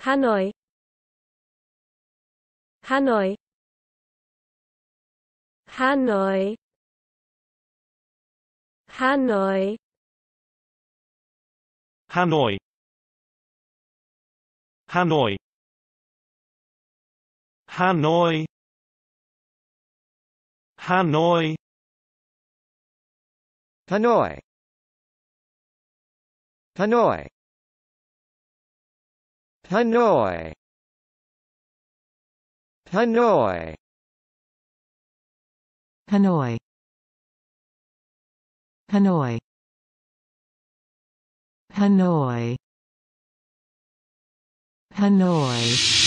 Hanoi Hanoi Hanoi Hanoi Hanoi Hanoi Hanoi Hanoi Hanoi Hanoi Hanoi Hanoi Hanoi Hanoi Hanoi Hanoi